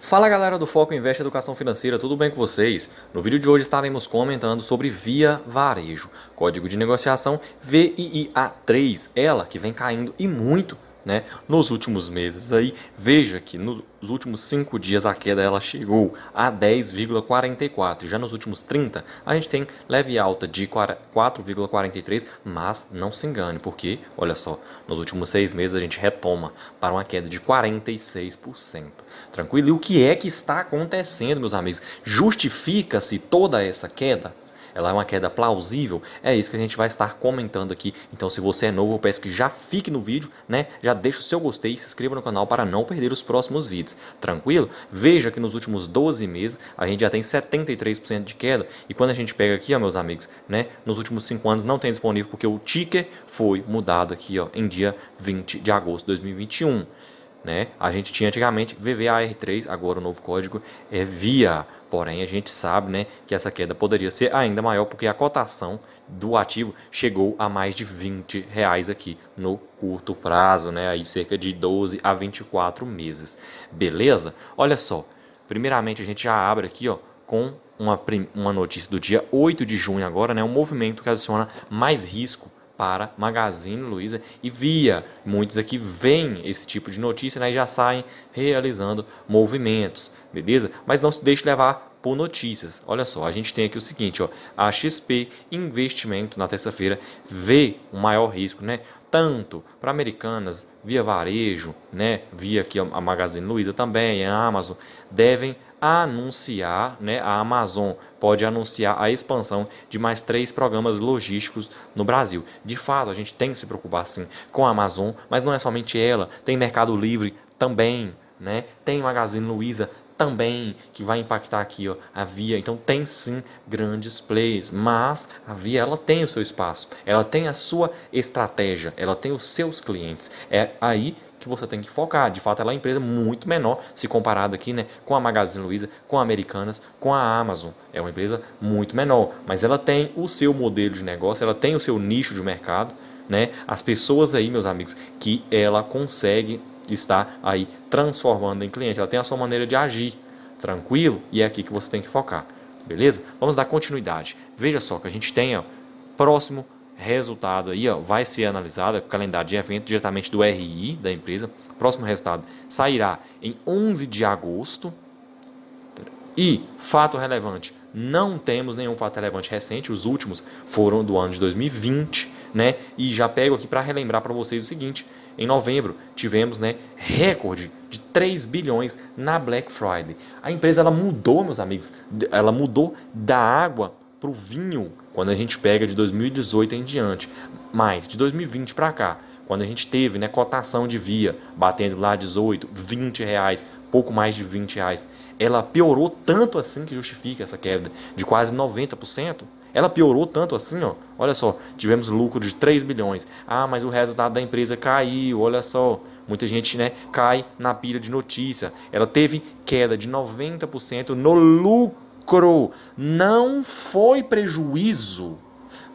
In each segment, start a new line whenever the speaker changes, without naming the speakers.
Fala galera do Foco Invest Educação Financeira, tudo bem com vocês? No vídeo de hoje estaremos comentando sobre Via Varejo, código de negociação VIA3, ela que vem caindo e muito né, nos últimos meses. Aí veja que nos últimos 5 dias a queda ela chegou a 10,44. Já nos últimos 30, a gente tem leve alta de 4,43, mas não se engane, porque olha só, nos últimos 6 meses a gente retoma para uma queda de 46%. Tranquilo? E o que é que está acontecendo, meus amigos? Justifica-se toda essa queda? ela é uma queda plausível, é isso que a gente vai estar comentando aqui. Então se você é novo, eu peço que já fique no vídeo, né? Já deixa o seu gostei e se inscreva no canal para não perder os próximos vídeos. Tranquilo? Veja que nos últimos 12 meses a gente já tem 73% de queda e quando a gente pega aqui, ó, meus amigos, né? Nos últimos 5 anos não tem disponível porque o ticker foi mudado aqui, ó, em dia 20 de agosto de 2021. Né? A gente tinha antigamente VVAR3, agora o novo código é VIA. Porém, a gente sabe né, que essa queda poderia ser ainda maior porque a cotação do ativo chegou a mais de 20 reais aqui no curto prazo, né? Aí cerca de 12 a 24 meses. Beleza? Olha só. Primeiramente, a gente já abre aqui ó, com uma, uma notícia do dia 8 de junho agora, né? Um movimento que adiciona mais risco para Magazine Luiza e via muitos aqui vem esse tipo de notícia né, e já saem realizando movimentos, beleza? Mas não se deixe levar por notícias. Olha só, a gente tem aqui o seguinte, ó, a XP Investimento na terça-feira vê o maior risco, né? Tanto para Americanas, via varejo, né? Via aqui a Magazine Luiza também, a Amazon devem anunciar, né, a Amazon pode anunciar a expansão de mais três programas logísticos no Brasil. De fato, a gente tem que se preocupar sim com a Amazon, mas não é somente ela, tem Mercado Livre também, né? Tem Magazine Luiza também que vai impactar aqui ó, a Via. Então tem sim grandes plays, mas a Via ela tem o seu espaço, ela tem a sua estratégia, ela tem os seus clientes. É aí que você tem que focar. De fato, ela é uma empresa muito menor se comparada aqui né, com a Magazine Luiza, com a Americanas, com a Amazon. É uma empresa muito menor, mas ela tem o seu modelo de negócio, ela tem o seu nicho de mercado. Né? As pessoas aí, meus amigos, que ela consegue estar aí transformando em cliente. Ela tem a sua maneira de agir, tranquilo, e é aqui que você tem que focar. Beleza? Vamos dar continuidade. Veja só que a gente tem ó, próximo resultado aí ó, vai ser analisado, calendário de evento diretamente do RI da empresa. Próximo resultado sairá em 11 de agosto. E fato relevante, não temos nenhum fato relevante recente, os últimos foram do ano de 2020, né? E já pego aqui para relembrar para vocês o seguinte, em novembro tivemos, né, recorde de 3 bilhões na Black Friday. A empresa ela mudou, meus amigos, ela mudou da água para o vinho quando a gente pega de 2018 em diante, mas de 2020 para cá, quando a gente teve né, cotação de via batendo lá 18, 20 reais, pouco mais de 20 reais, ela piorou tanto assim que justifica essa queda de quase 90%. Ela piorou tanto assim, ó. Olha só, tivemos lucro de 3 bilhões. Ah, mas o resultado da empresa caiu, olha só. Muita gente, né, cai na pilha de notícia. Ela teve queda de 90% no lucro lucro, não foi prejuízo.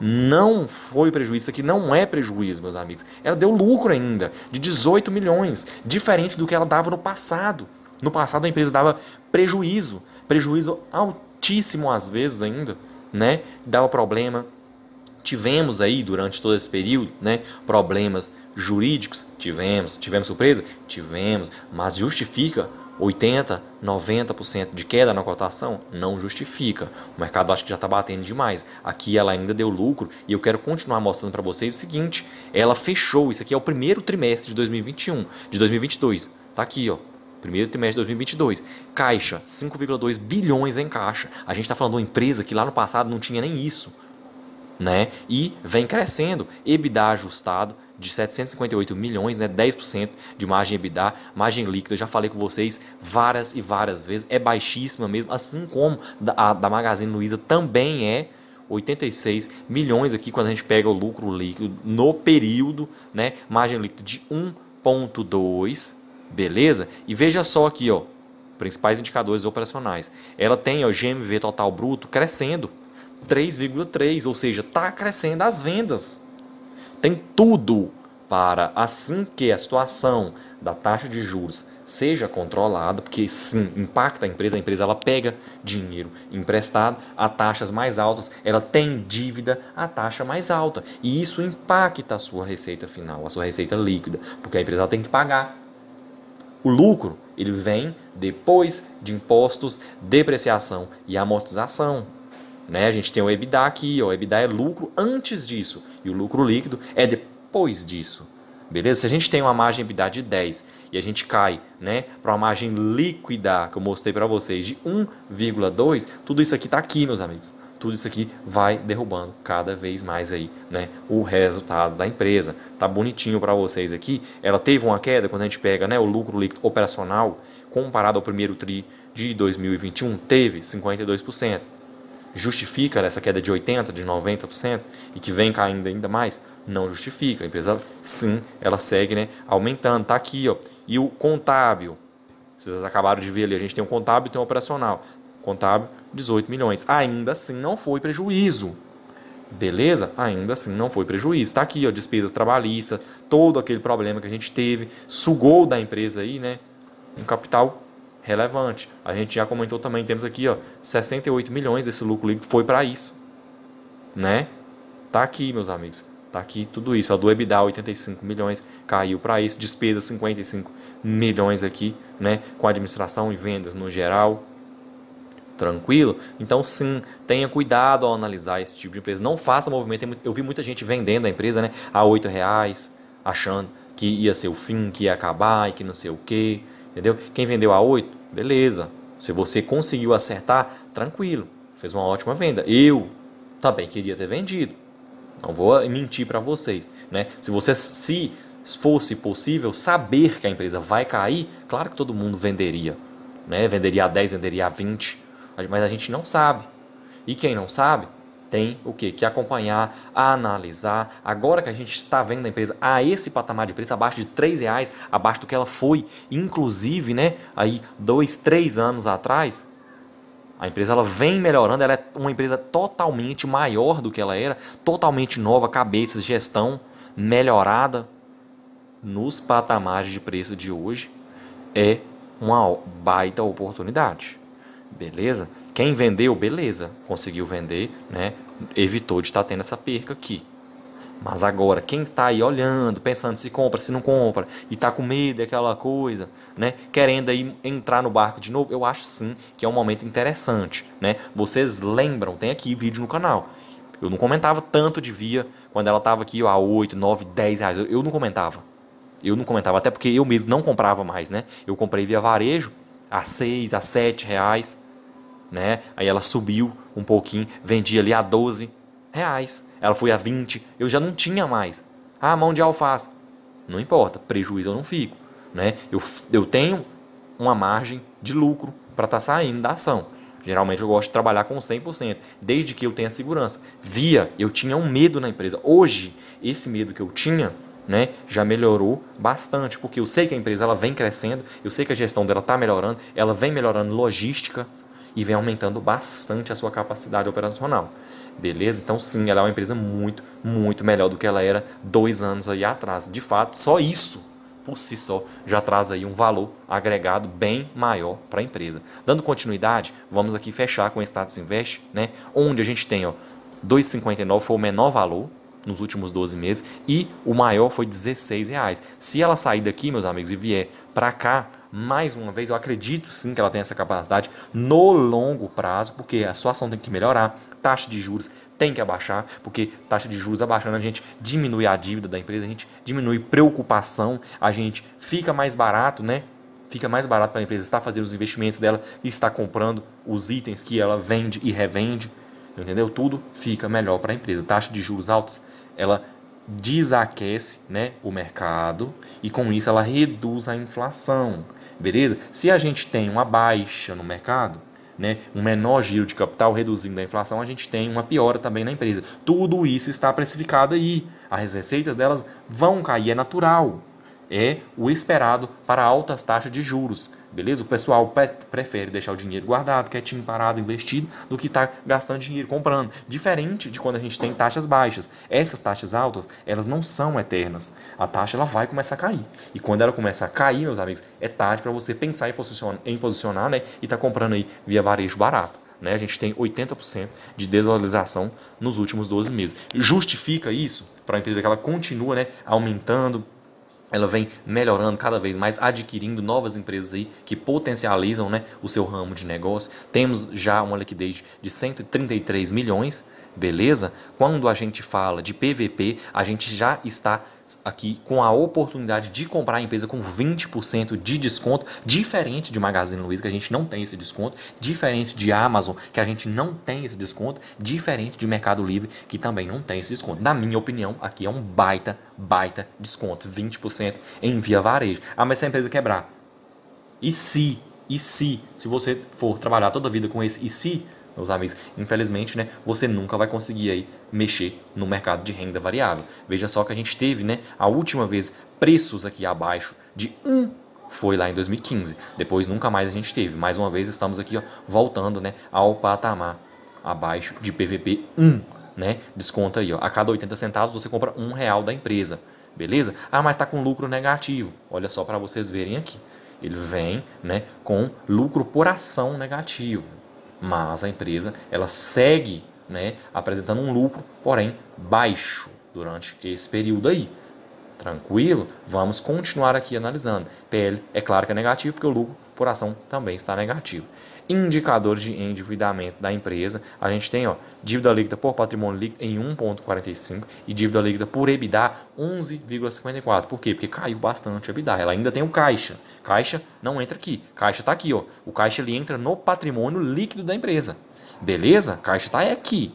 Não foi prejuízo, isso aqui não é prejuízo, meus amigos. Ela deu lucro ainda, de 18 milhões, diferente do que ela dava no passado. No passado a empresa dava prejuízo, prejuízo altíssimo às vezes ainda, né? Dava problema. Tivemos aí durante todo esse período, né, problemas jurídicos, tivemos, tivemos surpresa, tivemos, mas justifica 80%, 90% de queda na cotação não justifica. O mercado acha que já está batendo demais. Aqui ela ainda deu lucro e eu quero continuar mostrando para vocês o seguinte: ela fechou. Isso aqui é o primeiro trimestre de 2021, de 2022. Tá aqui, ó. Primeiro trimestre de 2022. Caixa, 5,2 bilhões em caixa. A gente está falando de uma empresa que lá no passado não tinha nem isso né? E vem crescendo, EBITDA ajustado de 758 milhões, né? 10% de margem EBITDA, margem líquida, já falei com vocês várias e várias vezes, é baixíssima mesmo, assim como a da Magazine Luiza também é, 86 milhões aqui quando a gente pega o lucro líquido no período, né? Margem líquida de 1.2, beleza? E veja só aqui, ó, principais indicadores operacionais. Ela tem o GMV total bruto crescendo 3,3, ou seja, está crescendo as vendas. Tem tudo para assim que a situação da taxa de juros seja controlada, porque sim, impacta a empresa, a empresa ela pega dinheiro emprestado a taxas mais altas, ela tem dívida a taxa mais alta, e isso impacta a sua receita final, a sua receita líquida, porque a empresa tem que pagar. O lucro, ele vem depois de impostos, depreciação e amortização. Né? A gente tem o EBITDA aqui, ó, o EBITDA é lucro antes disso, e o lucro líquido é depois disso. Beleza? Se a gente tem uma margem EBITDA de 10 e a gente cai né, para uma margem líquida, que eu mostrei para vocês, de 1,2, tudo isso aqui está aqui, meus amigos. Tudo isso aqui vai derrubando cada vez mais aí, né, o resultado da empresa. Tá bonitinho para vocês aqui. Ela teve uma queda quando a gente pega, né, o lucro líquido operacional comparado ao primeiro tri de 2021, teve 52% justifica né, essa queda de 80%, de 90% e que vem caindo ainda mais? Não justifica. A empresa, sim, ela segue né, aumentando. Está aqui. Ó. E o contábil, vocês acabaram de ver ali, a gente tem um contábil e tem um operacional. Contábil, 18 milhões. Ainda assim, não foi prejuízo. Beleza? Ainda assim não foi prejuízo. Está aqui, ó, despesas trabalhistas, todo aquele problema que a gente teve, sugou da empresa aí, né? Um capital relevante. A gente já comentou também, temos aqui, ó, 68 milhões desse lucro líquido foi para isso, né? Tá aqui, meus amigos. Tá aqui tudo isso, A do EBITDA 85 milhões caiu para isso, despesas 55 milhões aqui, né, com administração e vendas no geral. Tranquilo? Então, sim, tenha cuidado ao analisar esse tipo de empresa. Não faça movimento. Eu vi muita gente vendendo a empresa né, a R$ reais, achando que ia ser o fim, que ia acabar e que não sei o quê. Entendeu? Quem vendeu a 8, beleza. Se você conseguiu acertar, tranquilo. Fez uma ótima venda. Eu também queria ter vendido. Não vou eh, mentir para vocês, né? Se você se fosse possível saber que a empresa vai cair, claro que todo mundo venderia, né? Venderia a 10, venderia a 20, mas a gente não sabe. E quem não sabe, tem o que? Que acompanhar, analisar. Agora que a gente está vendo a empresa a esse patamar de preço, abaixo de R$ reais, abaixo do que ela foi, inclusive, né? Aí, dois, três anos atrás, a empresa ela vem melhorando, ela é uma empresa totalmente maior do que ela era, totalmente nova, cabeças, gestão melhorada nos patamares de preço de hoje é uma baita oportunidade. Beleza? Quem vendeu, beleza, conseguiu vender, né? Evitou de estar tá tendo essa perca aqui. Mas agora, quem está aí olhando, pensando se compra, se não compra, e está com medo daquela coisa, né? Querendo aí entrar no barco de novo, eu acho sim que é um momento interessante, né? Vocês lembram, tem aqui vídeo no canal. Eu não comentava tanto de via quando ela estava aqui ó, a 8, 9, 10 reais. Eu, eu não comentava. Eu não comentava, até porque eu mesmo não comprava mais, né? Eu comprei via varejo a 6, a 7 reais né? Aí ela subiu um pouquinho, vendi ali a 12 reais. Ela foi a 20, eu já não tinha mais. Ah, mão de alface. Não importa, prejuízo eu não fico, né? Eu, eu tenho uma margem de lucro para estar tá saindo da ação. Geralmente eu gosto de trabalhar com 100%, desde que eu tenha segurança. Via, eu tinha um medo na empresa. Hoje, esse medo que eu tinha, né, já melhorou bastante, porque eu sei que a empresa ela vem crescendo, eu sei que a gestão dela está melhorando, ela vem melhorando logística, e vem aumentando bastante a sua capacidade operacional. Beleza? Então, sim, ela é uma empresa muito, muito melhor do que ela era dois anos aí atrás. De fato, só isso por si só já traz aí um valor agregado bem maior para a empresa. Dando continuidade, vamos aqui fechar com o Status Invest, né? Onde a gente tem, ó, 2,59 foi o menor valor, nos últimos 12 meses e o maior foi 16 reais. Se ela sair daqui, meus amigos, e vier para cá, mais uma vez, eu acredito sim que ela tem essa capacidade no longo prazo, porque a sua ação tem que melhorar, taxa de juros tem que abaixar, porque taxa de juros abaixando a gente diminui a dívida da empresa, a gente diminui preocupação, a gente fica mais barato, né? Fica mais barato para a empresa estar fazendo os investimentos dela e estar comprando os itens que ela vende e revende, entendeu? Tudo fica melhor para a empresa. Taxa de juros altos, ela desaquece né, o mercado e com isso ela reduz a inflação. Beleza? Se a gente tem uma baixa no mercado, né, um menor giro de capital reduzindo a inflação, a gente tem uma piora também na empresa. Tudo isso está precificado aí. As receitas delas vão cair, é natural. É o esperado para altas taxas de juros. Beleza? O pessoal prefere deixar o dinheiro guardado, quietinho, parado, investido, do que estar tá gastando dinheiro comprando. Diferente de quando a gente tem taxas baixas. Essas taxas altas, elas não são eternas. A taxa ela vai começar a cair. E quando ela começa a cair, meus amigos, é tarde para você pensar em posicionar, em posicionar né? E tá comprando aí via varejo barato. Né? A gente tem 80% de desvalorização nos últimos 12 meses. Justifica isso para a empresa que ela continua né, aumentando, ela vem melhorando cada vez mais, adquirindo novas empresas aí que potencializam né, o seu ramo de negócio. Temos já uma liquidez de 133 milhões, beleza? Quando a gente fala de PVP, a gente já está aqui com a oportunidade de comprar a empresa com 20% de desconto, diferente de Magazine Luiza, que a gente não tem esse desconto, diferente de Amazon, que a gente não tem esse desconto, diferente de Mercado Livre, que também não tem esse desconto. Na minha opinião, aqui é um baita, baita desconto, 20% em via varejo. Ah, mas se a empresa quebrar, e se, e se, se você for trabalhar toda a vida com esse e se, meus amigos. Infelizmente, né, você nunca vai conseguir aí mexer no mercado de renda variável. Veja só que a gente teve, né, a última vez preços aqui abaixo de 1 foi lá em 2015. Depois nunca mais a gente teve. Mais uma vez estamos aqui ó, voltando, né, ao patamar abaixo de PVP 1, né? Desconta aí, ó. A cada 80 centavos você compra um real da empresa, beleza? Ah, mas está com lucro negativo. Olha só para vocês verem aqui. Ele vem, né, com lucro por ação negativo mas a empresa ela segue né, apresentando um lucro, porém baixo durante esse período aí. Tranquilo? Vamos continuar aqui analisando. PL é claro que é negativo, porque o lucro por ação também está negativo indicadores de endividamento da empresa. A gente tem ó, dívida líquida por patrimônio líquido em 1,45 e dívida líquida por EBITDA 11,54. Por quê? Porque caiu bastante o EBITDA. Ela ainda tem o caixa. Caixa não entra aqui. Caixa está aqui. Ó. O caixa ele entra no patrimônio líquido da empresa. Beleza? Caixa está aqui.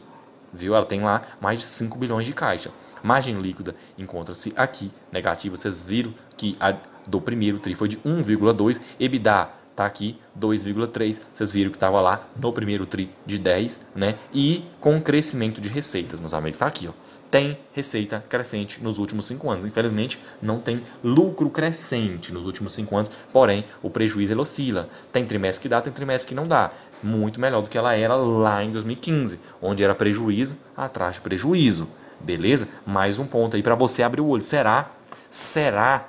Viu? Ela tem lá mais de 5 bilhões de caixa. Margem líquida encontra-se aqui, negativa. Vocês viram que a do primeiro TRI foi de 1,2, EBITDA tá aqui 2,3. Vocês viram que estava lá no primeiro tri de 10, né? E com crescimento de receitas, meus amigos, tá aqui, ó. Tem receita crescente nos últimos 5 anos. Infelizmente, não tem lucro crescente nos últimos 5 anos, porém, o prejuízo ele oscila. Tem trimestre que dá, tem trimestre que não dá. Muito melhor do que ela era lá em 2015, onde era prejuízo atrás de prejuízo. Beleza? Mais um ponto aí para você abrir o olho. Será? Será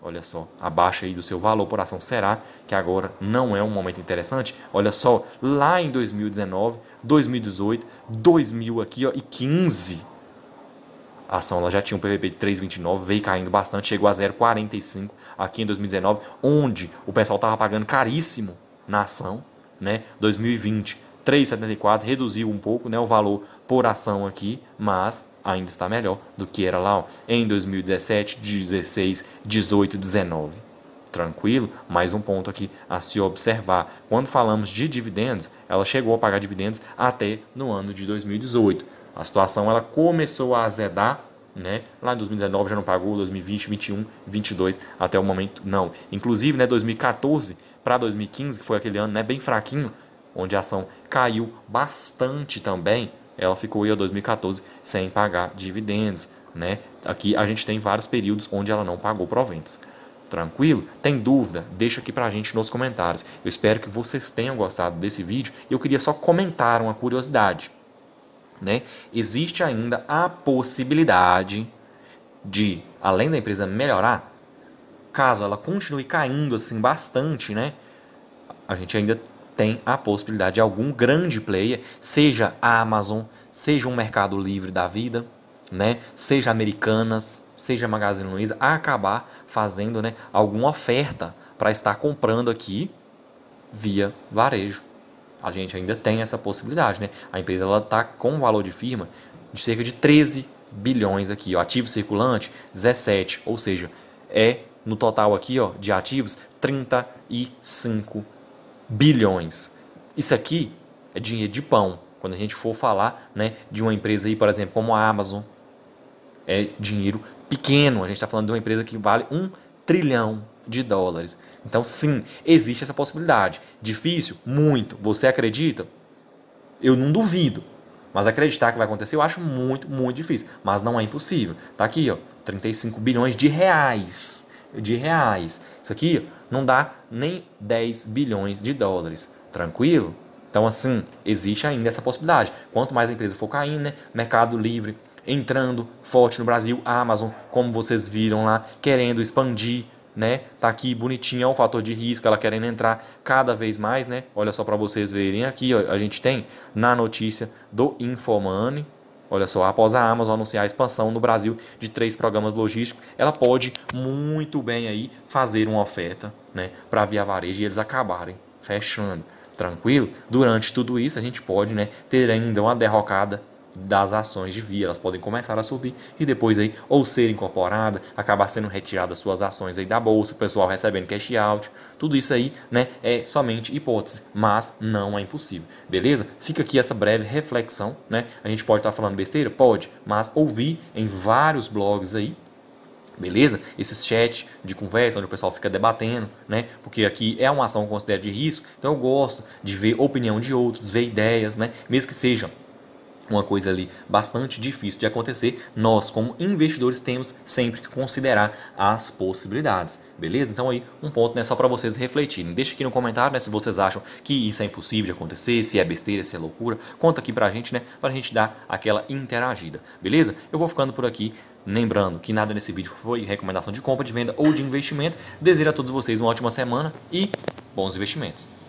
Olha só, abaixo aí do seu valor por ação. Será que agora não é um momento interessante? Olha só, lá em 2019, 2018, 2000 aqui, ó, e 15. A ação ela já tinha um PVP de 3,29, veio caindo bastante, chegou a 0,45 aqui em 2019, onde o pessoal estava pagando caríssimo na ação, né? 2020, 3,74, reduziu um pouco, né, o valor por ação aqui, mas ainda está melhor do que era lá ó, em 2017, 16, 18, 19 tranquilo, mais um ponto aqui a se observar. Quando falamos de dividendos, ela chegou a pagar dividendos até no ano de 2018. A situação ela começou a azedar, né? Lá em 2019 já não pagou, 2020, 21, 22 até o momento não. Inclusive, né, 2014 para 2015, que foi aquele ano, né, bem fraquinho, onde a ação caiu bastante também, ela ficou aí a 2014 sem pagar dividendos, né? Aqui a gente tem vários períodos onde ela não pagou proventos. Tranquilo? Tem dúvida? Deixa aqui pra gente nos comentários. Eu espero que vocês tenham gostado desse vídeo. Eu queria só comentar uma curiosidade. Né? Existe ainda a possibilidade de, além da empresa melhorar, caso ela continue caindo assim bastante, né? A gente ainda tem a possibilidade de algum grande player, seja a Amazon, seja um mercado livre da vida, né, seja Americanas, seja Magazine Luiza, a acabar fazendo né, alguma oferta para estar comprando aqui via varejo. A gente ainda tem essa possibilidade, né? A empresa está com um valor de firma de cerca de 13 bilhões aqui, ó. ativo circulante 17, ou seja, é no total aqui ó, de ativos 35 bilhões. Isso aqui é dinheiro de pão. Quando a gente for falar né, de uma empresa aí, por exemplo, como a Amazon, é dinheiro pequeno. A gente está falando de uma empresa que vale um trilhão de dólares. Então, sim, existe essa possibilidade. Difícil? Muito. Você acredita? Eu não duvido. Mas acreditar que vai acontecer, eu acho muito, muito difícil. Mas não é impossível. Tá aqui, ó, 35 bilhões de reais de reais. Isso aqui não dá nem 10 bilhões de dólares. Tranquilo? Então, assim, existe ainda essa possibilidade. Quanto mais a empresa for caindo, né? Mercado Livre entrando forte no Brasil, Amazon, como vocês viram lá, querendo expandir, né? Tá aqui bonitinha o é fator de risco, ela querendo entrar cada vez mais, né? Olha só para vocês verem aqui, ó, a gente tem na notícia do Infomoney, Olha só, após a Amazon anunciar a expansão no Brasil de três programas logísticos, ela pode muito bem aí fazer uma oferta né, para a Via Varejo e eles acabarem fechando. Tranquilo? Durante tudo isso, a gente pode né, ter ainda uma derrocada das ações de via, elas podem começar a subir e depois aí ou ser incorporada, acabar sendo retiradas suas ações aí da bolsa, o pessoal recebendo cash out, tudo isso aí, né, é somente hipótese, mas não é impossível, beleza? Fica aqui essa breve reflexão, né? A gente pode estar tá falando besteira, pode, mas ouvi em vários blogs aí beleza? Esses chats de conversa onde o pessoal fica debatendo, né? Porque aqui é uma ação que de risco, então eu gosto de ver opinião de outros, ver ideias, né? Mesmo que sejam uma coisa ali bastante difícil de acontecer, nós como investidores temos sempre que considerar as possibilidades, beleza? Então aí um ponto né, só para vocês refletirem. Deixa aqui no comentário né, se vocês acham que isso é impossível de acontecer, se é besteira, se é loucura. Conta aqui pra gente, né, pra gente dar aquela interagida, beleza? Eu vou ficando por aqui. Lembrando que nada nesse vídeo foi recomendação de compra, de venda ou de investimento. Desejo a todos vocês uma ótima semana e bons investimentos.